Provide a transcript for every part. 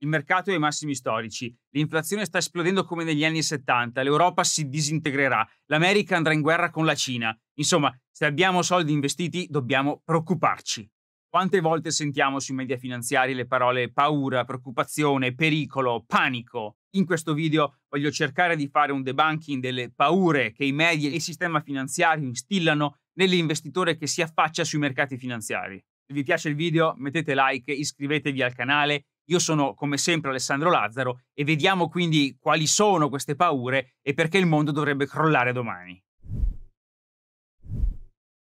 Il mercato è ai massimi storici, l'inflazione sta esplodendo come negli anni 70, l'Europa si disintegrerà, l'America andrà in guerra con la Cina. Insomma, se abbiamo soldi investiti dobbiamo preoccuparci. Quante volte sentiamo sui media finanziari le parole paura, preoccupazione, pericolo, panico? In questo video voglio cercare di fare un debunking delle paure che i media e il sistema finanziario instillano nell'investitore che si affaccia sui mercati finanziari. Se vi piace il video mettete like, iscrivetevi al canale io sono come sempre Alessandro Lazzaro e vediamo quindi quali sono queste paure e perché il mondo dovrebbe crollare domani.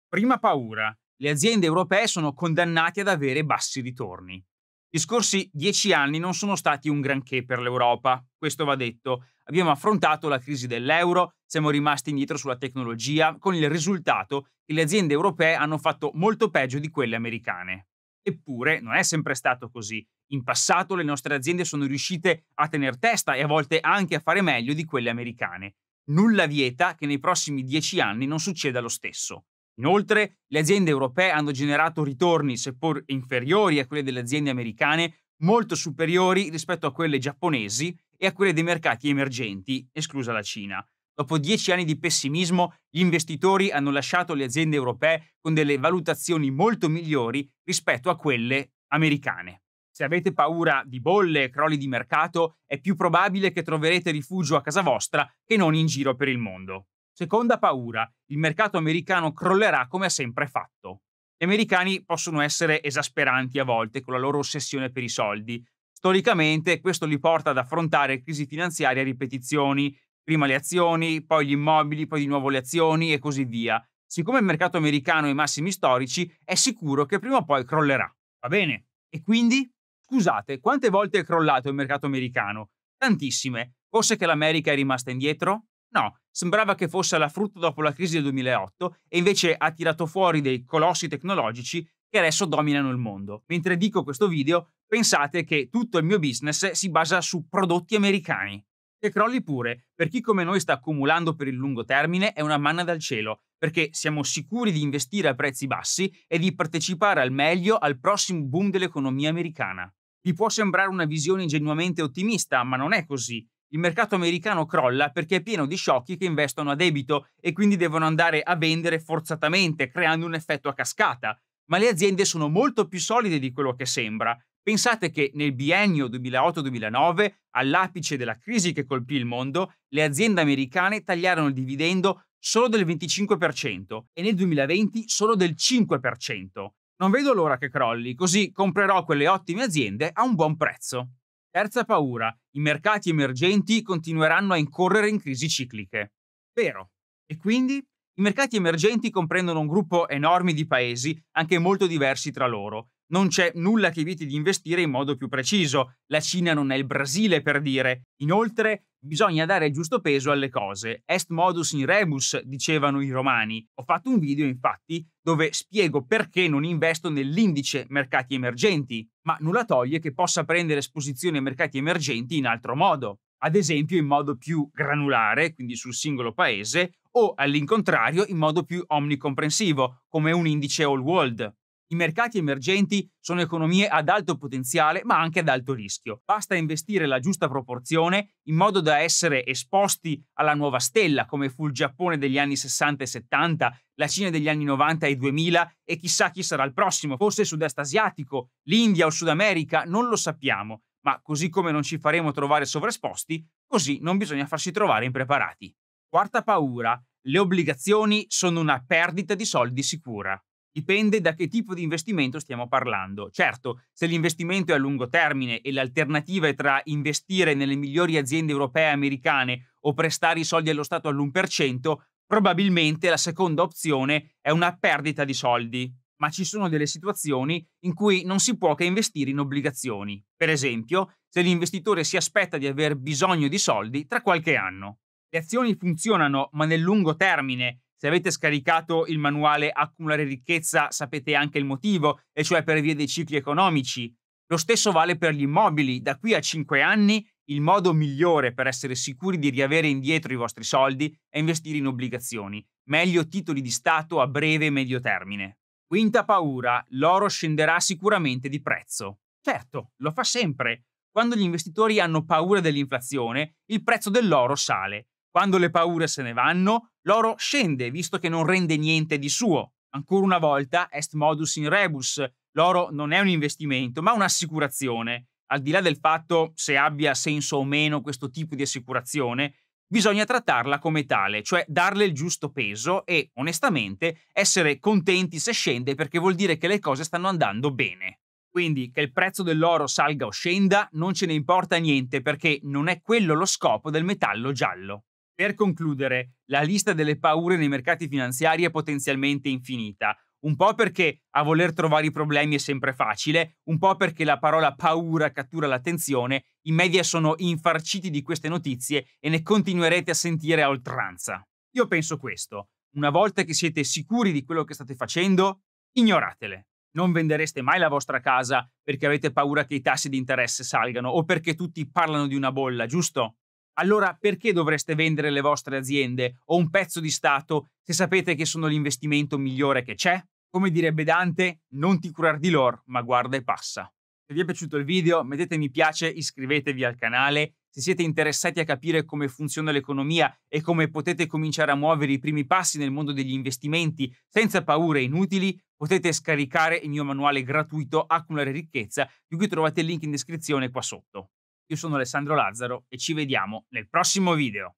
Prima paura. Le aziende europee sono condannate ad avere bassi ritorni. Gli scorsi dieci anni non sono stati un granché per l'Europa, questo va detto. Abbiamo affrontato la crisi dell'euro, siamo rimasti indietro sulla tecnologia, con il risultato che le aziende europee hanno fatto molto peggio di quelle americane. Eppure non è sempre stato così. In passato le nostre aziende sono riuscite a tener testa e a volte anche a fare meglio di quelle americane. Nulla vieta che nei prossimi dieci anni non succeda lo stesso. Inoltre, le aziende europee hanno generato ritorni, seppur inferiori a quelli delle aziende americane, molto superiori rispetto a quelle giapponesi e a quelle dei mercati emergenti, esclusa la Cina. Dopo dieci anni di pessimismo, gli investitori hanno lasciato le aziende europee con delle valutazioni molto migliori rispetto a quelle americane. Se avete paura di bolle e crolli di mercato, è più probabile che troverete rifugio a casa vostra che non in giro per il mondo. Seconda paura, il mercato americano crollerà come ha sempre fatto. Gli americani possono essere esasperanti a volte con la loro ossessione per i soldi. Storicamente questo li porta ad affrontare crisi finanziarie a ripetizioni, prima le azioni, poi gli immobili, poi di nuovo le azioni e così via. Siccome il mercato americano è ai massimi storici, è sicuro che prima o poi crollerà. Va bene? E quindi Scusate, quante volte è crollato il mercato americano? Tantissime. Forse che l'America è rimasta indietro? No, sembrava che fosse alla frutta dopo la crisi del 2008 e invece ha tirato fuori dei colossi tecnologici che adesso dominano il mondo. Mentre dico questo video, pensate che tutto il mio business si basa su prodotti americani. Che crolli pure, per chi come noi sta accumulando per il lungo termine è una manna dal cielo, perché siamo sicuri di investire a prezzi bassi e di partecipare al meglio al prossimo boom dell'economia americana. Vi può sembrare una visione ingenuamente ottimista, ma non è così. Il mercato americano crolla perché è pieno di sciocchi che investono a debito e quindi devono andare a vendere forzatamente, creando un effetto a cascata. Ma le aziende sono molto più solide di quello che sembra. Pensate che nel biennio 2008-2009, all'apice della crisi che colpì il mondo, le aziende americane tagliarono il dividendo solo del 25% e nel 2020 solo del 5%. Non vedo l'ora che crolli, così comprerò quelle ottime aziende a un buon prezzo. Terza paura, i mercati emergenti continueranno a incorrere in crisi cicliche. Vero. E quindi? I mercati emergenti comprendono un gruppo enorme di paesi, anche molto diversi tra loro. Non c'è nulla che eviti di investire in modo più preciso. La Cina non è il Brasile, per dire. Inoltre, Bisogna dare il giusto peso alle cose. Est modus in rebus, dicevano i romani. Ho fatto un video, infatti, dove spiego perché non investo nell'indice mercati emergenti, ma nulla toglie che possa prendere esposizione ai mercati emergenti in altro modo. Ad esempio in modo più granulare, quindi sul singolo paese, o all'incontrario in modo più omnicomprensivo, come un indice all world. I mercati emergenti sono economie ad alto potenziale ma anche ad alto rischio. Basta investire la giusta proporzione in modo da essere esposti alla nuova stella, come fu il Giappone degli anni 60 e 70, la Cina degli anni 90 e 2000 e chissà chi sarà il prossimo, forse il sud-est asiatico, l'India o Sud America, non lo sappiamo. Ma così come non ci faremo trovare sovraesposti, così non bisogna farsi trovare impreparati. Quarta paura, le obbligazioni sono una perdita di soldi sicura. Dipende da che tipo di investimento stiamo parlando. Certo, se l'investimento è a lungo termine e l'alternativa è tra investire nelle migliori aziende europee e americane o prestare i soldi allo Stato all'1%, probabilmente la seconda opzione è una perdita di soldi. Ma ci sono delle situazioni in cui non si può che investire in obbligazioni. Per esempio, se l'investitore si aspetta di aver bisogno di soldi tra qualche anno. Le azioni funzionano, ma nel lungo termine se avete scaricato il manuale Accumulare ricchezza sapete anche il motivo, e cioè per via dei cicli economici. Lo stesso vale per gli immobili. Da qui a 5 anni il modo migliore per essere sicuri di riavere indietro i vostri soldi è investire in obbligazioni, meglio titoli di Stato a breve e medio termine. Quinta paura, l'oro scenderà sicuramente di prezzo. Certo, lo fa sempre. Quando gli investitori hanno paura dell'inflazione, il prezzo dell'oro sale. Quando le paure se ne vanno, l'oro scende, visto che non rende niente di suo. Ancora una volta, est modus in rebus, l'oro non è un investimento, ma un'assicurazione. Al di là del fatto se abbia senso o meno questo tipo di assicurazione, bisogna trattarla come tale, cioè darle il giusto peso e, onestamente, essere contenti se scende perché vuol dire che le cose stanno andando bene. Quindi che il prezzo dell'oro salga o scenda non ce ne importa niente perché non è quello lo scopo del metallo giallo. Per concludere, la lista delle paure nei mercati finanziari è potenzialmente infinita. Un po' perché a voler trovare i problemi è sempre facile, un po' perché la parola paura cattura l'attenzione, i media sono infarciti di queste notizie e ne continuerete a sentire a oltranza. Io penso questo. Una volta che siete sicuri di quello che state facendo, ignoratele. Non vendereste mai la vostra casa perché avete paura che i tassi di interesse salgano o perché tutti parlano di una bolla, giusto? allora perché dovreste vendere le vostre aziende o un pezzo di Stato se sapete che sono l'investimento migliore che c'è? Come direbbe Dante, non ti curar di lor, ma guarda e passa. Se vi è piaciuto il video mettete mi piace, iscrivetevi al canale, se siete interessati a capire come funziona l'economia e come potete cominciare a muovere i primi passi nel mondo degli investimenti senza paure inutili, potete scaricare il mio manuale gratuito Accumulare ricchezza, di cui trovate il link in descrizione qua sotto. Io sono Alessandro Lazzaro e ci vediamo nel prossimo video.